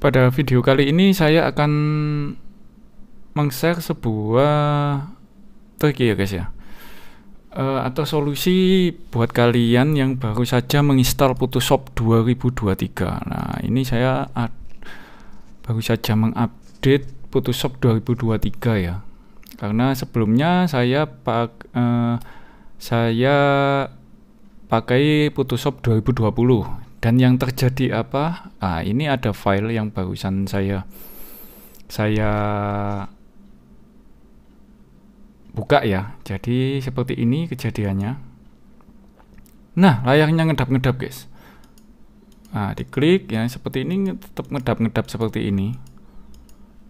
Pada video kali ini saya akan meng-share sebuah trik ya guys ya uh, atau solusi buat kalian yang baru saja menginstal Photoshop 2023. Nah, ini saya baru saja mengupdate Photoshop 2023 ya. Karena sebelumnya saya pak uh, saya pakai Photoshop 2020 dan yang terjadi apa ah ini ada file yang barusan saya saya buka ya jadi seperti ini kejadiannya nah layarnya ngedap-ngedap guys nah diklik ya seperti ini tetap ngedap-ngedap seperti ini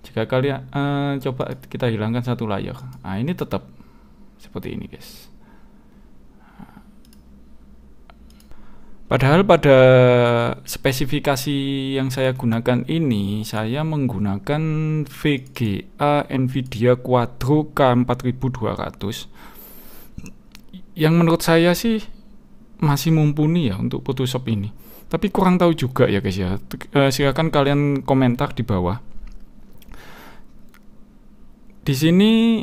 jika kalian eh, coba kita hilangkan satu layar nah ini tetap seperti ini guys Padahal pada spesifikasi yang saya gunakan ini, saya menggunakan VGA NVIDIA Quadro K4200 yang menurut saya sih masih mumpuni ya untuk Photoshop ini. Tapi kurang tahu juga ya guys ya. silahkan eh, silakan kalian komentar di bawah. Di sini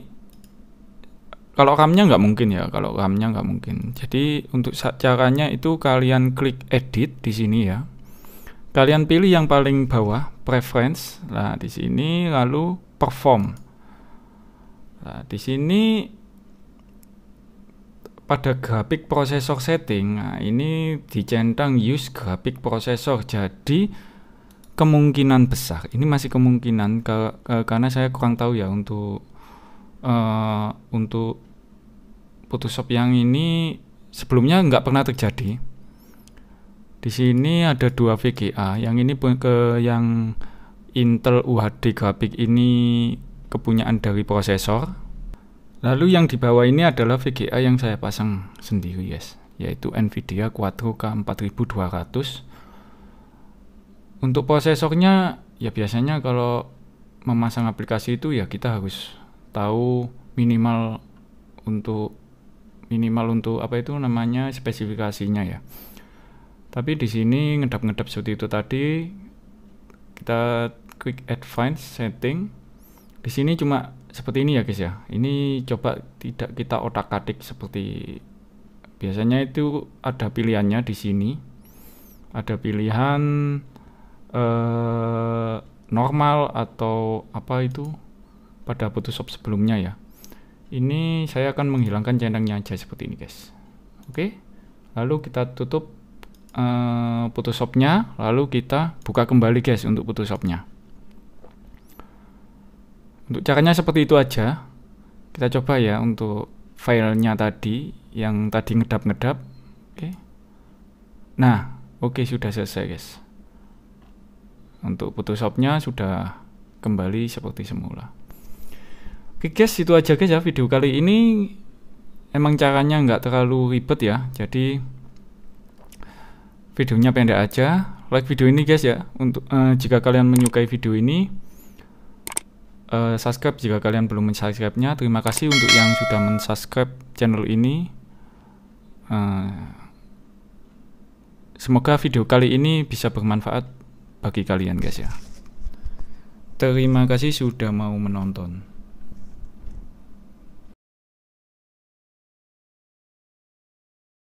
kalau RAM-nya nggak mungkin ya, kalau RAM-nya nggak mungkin. Jadi untuk caranya itu kalian klik edit di sini ya. Kalian pilih yang paling bawah, preference. Nah, di sini lalu perform. Nah, di sini pada grafik processor setting. Nah, ini dicentang use grafik processor. Jadi kemungkinan besar, ini masih kemungkinan ke, ke, karena saya kurang tahu ya untuk uh, untuk Photoshop yang ini sebelumnya nggak pernah terjadi. Di sini ada dua VGA, yang ini pun ke yang Intel UHD grafik ini kepunyaan dari prosesor. Lalu yang di bawah ini adalah VGA yang saya pasang sendiri, yes yaitu Nvidia Quadro K4200. Untuk prosesornya ya biasanya kalau memasang aplikasi itu ya kita harus tahu minimal untuk minimal untuk apa itu namanya spesifikasinya ya. Tapi di sini ngedap-ngedap seperti itu tadi kita quick advance setting. Di sini cuma seperti ini ya guys ya. Ini coba tidak kita otak-atik seperti biasanya itu ada pilihannya di sini. Ada pilihan eh normal atau apa itu pada Photoshop sebelumnya ya. Ini saya akan menghilangkan centangnya aja seperti ini guys. Oke, lalu kita tutup uh, eh, Photoshopnya, lalu kita buka kembali guys untuk Photoshopnya. Untuk caranya seperti itu aja. Kita coba ya untuk filenya tadi yang tadi ngedap-ngedap. Oke. Nah, oke sudah selesai guys. Untuk Photoshopnya sudah kembali seperti semula. Oke guys, itu aja guys ya video kali ini. Emang caranya nggak terlalu ribet ya, jadi videonya pendek aja. Like video ini guys ya, untuk uh, jika kalian menyukai video ini. Uh, subscribe jika kalian belum mensubscribe-nya. Terima kasih untuk yang sudah mensubscribe channel ini. Uh, semoga video kali ini bisa bermanfaat bagi kalian guys ya. Terima kasih sudah mau menonton.